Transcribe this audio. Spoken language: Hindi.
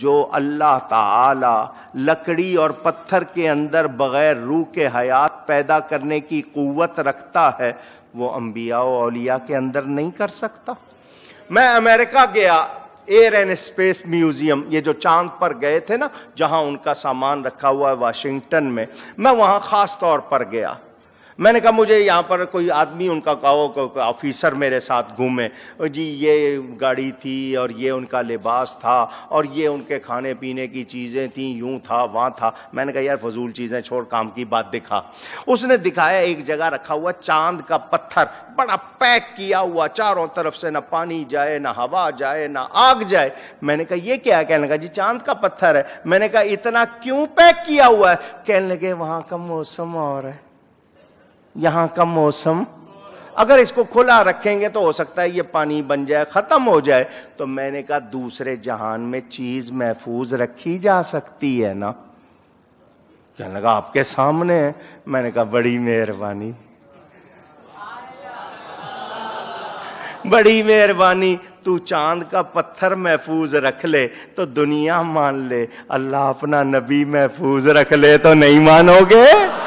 जो अल्लाह ताला लकड़ी और पत्थर के अंदर बगैर रूह के हयात पैदा करने की कुवत रखता है वो अम्बिया ओलिया के अंदर नहीं कर सकता मैं अमेरिका गया एयर एंड स्पेस म्यूजियम ये जो चांद पर गए थे ना जहां उनका सामान रखा हुआ है वाशिंगटन में मैं वहां खास तौर पर गया मैंने कहा मुझे यहाँ पर कोई आदमी उनका कहो ऑफिसर मेरे साथ घूमे जी ये गाड़ी थी और ये उनका लिबास था और ये उनके खाने पीने की चीज़ें थी यूं था वहाँ था मैंने कहा यार फजूल चीज़ें छोड़ काम की बात दिखा उसने दिखाया एक जगह रखा हुआ चांद का पत्थर बड़ा पैक किया हुआ चारों तरफ से ना पानी जाए ना हवा जाए ना आग जाए मैंने कहा ये क्या कहने लगा जी चांद का पत्थर है मैंने कहा इतना क्यों पैक किया हुआ है कहने लगे वहां का मौसम और है यहां का मौसम अगर इसको खुला रखेंगे तो हो सकता है ये पानी बन जाए खत्म हो जाए तो मैंने कहा दूसरे जहान में चीज महफूज रखी जा सकती है ना कहने लगा आपके सामने है मैंने कहा बड़ी मेहरबानी बड़ी मेहरबानी तू चांद का पत्थर महफूज रख ले तो दुनिया मान ले अल्लाह अपना नबी महफूज रख ले तो नहीं मानोगे